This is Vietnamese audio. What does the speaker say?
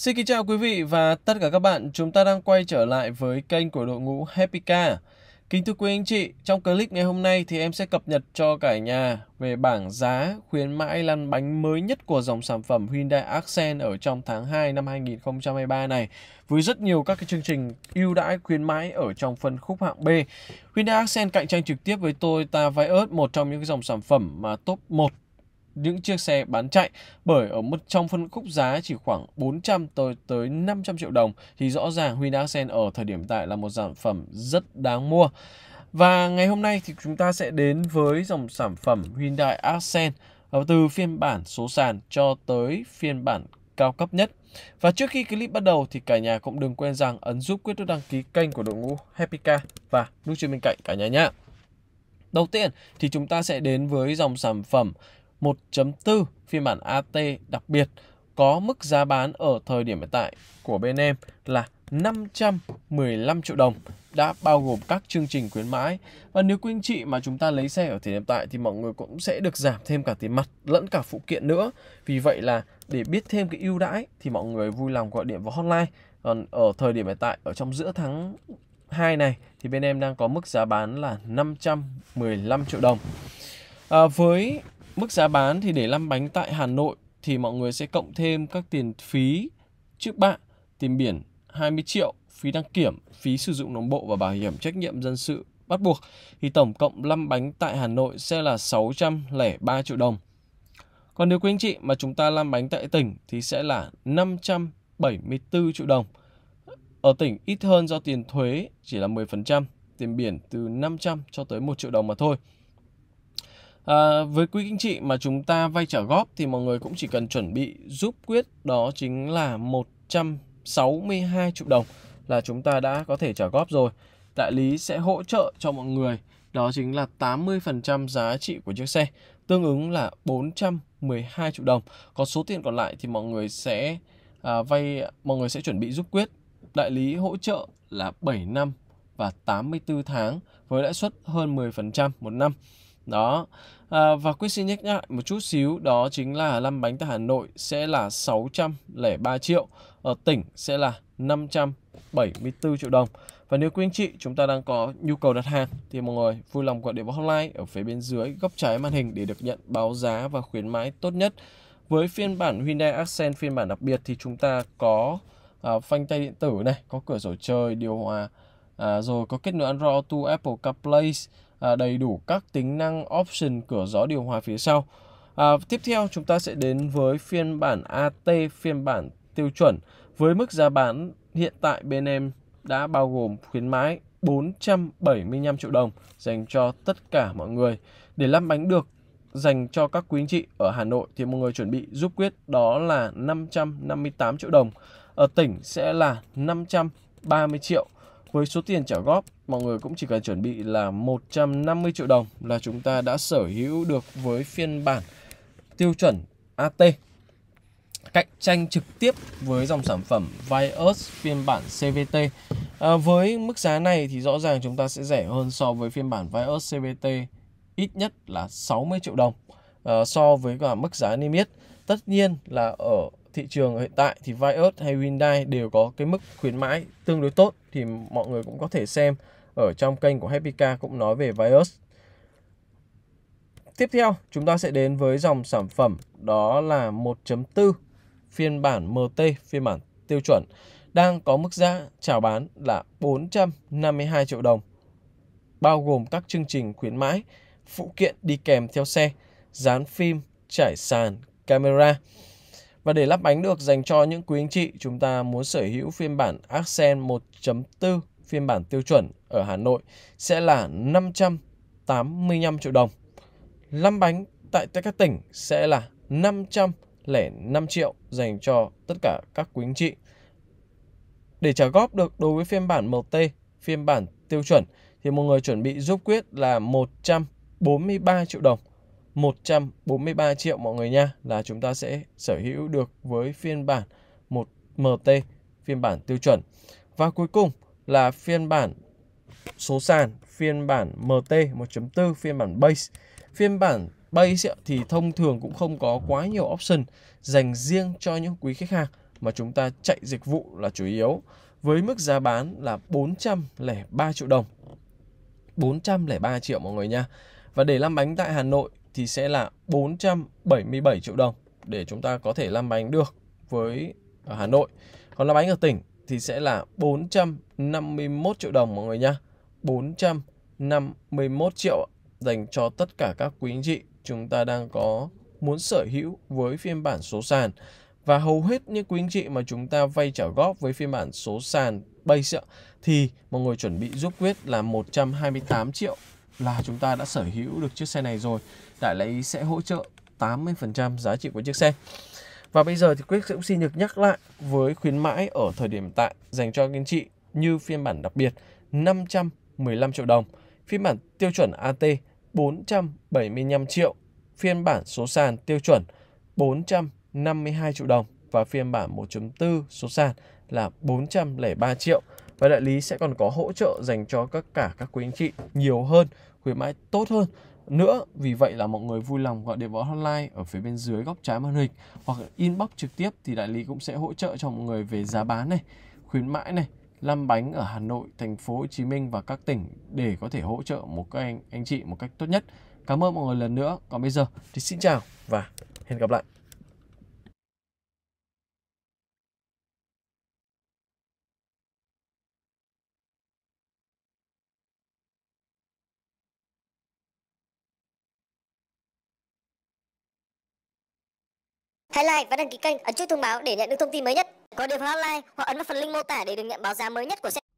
Xin kính chào quý vị và tất cả các bạn, chúng ta đang quay trở lại với kênh của đội ngũ Happy Car. Kính thưa quý anh chị, trong clip ngày hôm nay thì em sẽ cập nhật cho cả nhà về bảng giá khuyến mãi lăn bánh mới nhất của dòng sản phẩm Hyundai Accent ở trong tháng 2 năm 2023 này với rất nhiều các cái chương trình ưu đãi khuyến mãi ở trong phân khúc hạng B. Hyundai Accent cạnh tranh trực tiếp với Toyota Vios, một trong những cái dòng sản phẩm mà top 1 những chiếc xe bán chạy bởi ở mức trong phân khúc giá chỉ khoảng 400 tới tới 500 triệu đồng thì rõ ràng Hyundai Accent ở thời điểm tại là một sản phẩm rất đáng mua. Và ngày hôm nay thì chúng ta sẽ đến với dòng sản phẩm Hyundai Accent từ phiên bản số sàn cho tới phiên bản cao cấp nhất. Và trước khi clip bắt đầu thì cả nhà cũng đừng quên rằng ấn giúp quyết nút đăng ký kênh của đội ngũ Happy Car và nút chuông bên cạnh cả nhà nhé. Đầu tiên thì chúng ta sẽ đến với dòng sản phẩm 1.4 phiên bản AT đặc biệt có mức giá bán ở thời điểm hiện tại của bên em là 515 triệu đồng đã bao gồm các chương trình khuyến mãi và nếu quý anh chị mà chúng ta lấy xe ở thời điểm tại thì mọi người cũng sẽ được giảm thêm cả tiền mặt lẫn cả phụ kiện nữa vì vậy là để biết thêm cái ưu đãi thì mọi người vui lòng gọi điện vào hotline còn ở thời điểm hiện tại ở trong giữa tháng 2 này thì bên em đang có mức giá bán là 515 triệu đồng à, với Mức giá bán thì để lăn bánh tại Hà Nội thì mọi người sẽ cộng thêm các tiền phí trước bạ, tiền biển 20 triệu, phí đăng kiểm, phí sử dụng đồng bộ và bảo hiểm trách nhiệm dân sự bắt buộc thì tổng cộng lăn bánh tại Hà Nội sẽ là 603 triệu đồng. Còn nếu quý anh chị mà chúng ta lăn bánh tại tỉnh thì sẽ là 574 triệu đồng. Ở tỉnh ít hơn do tiền thuế chỉ là 10%, tiền biển từ 500 cho tới 1 triệu đồng mà thôi. À, với quỹ kinh trị mà chúng ta vay trả góp thì mọi người cũng chỉ cần chuẩn bị giúp quyết đó chính là 162 triệu đồng là chúng ta đã có thể trả góp rồi. Đại lý sẽ hỗ trợ cho mọi người đó chính là 80% giá trị của chiếc xe, tương ứng là 412 triệu đồng. Còn số tiền còn lại thì mọi người sẽ à, vay mọi người sẽ chuẩn bị giúp quyết. Đại lý hỗ trợ là 7 năm và 84 tháng với lãi suất hơn 10% một năm đó à, và quyết xin nhắc lại một chút xíu đó chính là lăn bánh tại Hà Nội sẽ là 603 triệu ở tỉnh sẽ là 574 triệu đồng và nếu quý anh chị chúng ta đang có nhu cầu đặt hàng thì mọi người vui lòng gọi điện vào hotline ở phía bên dưới góc trái màn hình để được nhận báo giá và khuyến mãi tốt nhất với phiên bản Hyundai Accent phiên bản đặc biệt thì chúng ta có uh, phanh tay điện tử này có cửa sổ trời điều hòa À, rồi có kết nối Android Auto, Apple CarPlay, À, đầy đủ các tính năng option cửa gió điều hòa phía sau. À, tiếp theo chúng ta sẽ đến với phiên bản AT, phiên bản tiêu chuẩn. Với mức giá bán hiện tại bên em đã bao gồm khuyến mãi 475 triệu đồng dành cho tất cả mọi người. Để lăn bánh được dành cho các quý anh chị ở Hà Nội thì mọi người chuẩn bị giúp quyết đó là 558 triệu đồng. Ở tỉnh sẽ là 530 triệu với số tiền trả góp, mọi người cũng chỉ cần chuẩn bị là 150 triệu đồng là chúng ta đã sở hữu được với phiên bản tiêu chuẩn AT. Cạnh tranh trực tiếp với dòng sản phẩm Vios phiên bản CVT. À, với mức giá này thì rõ ràng chúng ta sẽ rẻ hơn so với phiên bản Vios CVT ít nhất là 60 triệu đồng à, so với cả mức giá niêm yết. Tất nhiên là ở thị trường hiện tại thì Vios hay Hyundai đều có cái mức khuyến mãi tương đối tốt thì mọi người cũng có thể xem ở trong kênh của Happy Car cũng nói về Vios. Tiếp theo chúng ta sẽ đến với dòng sản phẩm đó là 1.4 phiên bản MT phiên bản tiêu chuẩn đang có mức giá chào bán là 452 triệu đồng bao gồm các chương trình khuyến mãi, phụ kiện đi kèm theo xe, dán phim, trải sàn, camera. Và để lắp bánh được dành cho những quý anh chị, chúng ta muốn sở hữu phiên bản Accent 1.4 phiên bản tiêu chuẩn ở Hà Nội sẽ là 585 triệu đồng. Lăm bánh tại các tỉnh sẽ là 505 triệu dành cho tất cả các quý anh chị. Để trả góp được đối với phiên bản MT, phiên bản tiêu chuẩn thì một người chuẩn bị giúp quyết là 143 triệu đồng 143 triệu mọi người nha là chúng ta sẽ sở hữu được với phiên bản 1 MT phiên bản tiêu chuẩn. Và cuối cùng là phiên bản số sàn, phiên bản MT 1.4, phiên bản base. Phiên bản base thì thông thường cũng không có quá nhiều option dành riêng cho những quý khách hàng mà chúng ta chạy dịch vụ là chủ yếu với mức giá bán là 403 triệu đồng. 403 triệu mọi người nha. Và để làm bánh tại Hà Nội thì sẽ là 477 triệu đồng để chúng ta có thể làm bánh được với ở Hà Nội. Còn làm bánh ở tỉnh thì sẽ là 451 triệu đồng mọi người nhá. 451 triệu dành cho tất cả các quý anh chị chúng ta đang có muốn sở hữu với phiên bản số sàn và hầu hết những quý anh chị mà chúng ta vay trả góp với phiên bản số sàn base thì mọi người chuẩn bị giúp quyết là 128 triệu là chúng ta đã sở hữu được chiếc xe này rồi. Đại lý sẽ hỗ trợ 80% giá trị của chiếc xe. Và bây giờ thì quyết cũng xin được nhắc lại với khuyến mãi ở thời điểm tại dành cho các anh chị như phiên bản đặc biệt 515 triệu đồng, phiên bản tiêu chuẩn AT 475 triệu, phiên bản số sàn tiêu chuẩn 452 triệu đồng và phiên bản 1.4 số sàn là 403 triệu. Và đại lý sẽ còn có hỗ trợ dành cho các cả các quý anh chị nhiều hơn, khuyến mãi tốt hơn nữa. Vì vậy là mọi người vui lòng gọi điện vào hotline ở phía bên dưới góc trái màn hình hoặc inbox trực tiếp thì đại lý cũng sẽ hỗ trợ cho mọi người về giá bán này, khuyến mãi này, làm bánh ở Hà Nội, thành phố Hồ Chí Minh và các tỉnh để có thể hỗ trợ một các anh anh chị một cách tốt nhất. Cảm ơn mọi người lần nữa. Còn bây giờ thì xin chào và hẹn gặp lại. Hãy like và đăng ký kênh, ấn chuông thông báo để nhận được thông tin mới nhất. Có điều hotline hoặc ấn vào phần link mô tả để được nhận báo giá mới nhất của xe.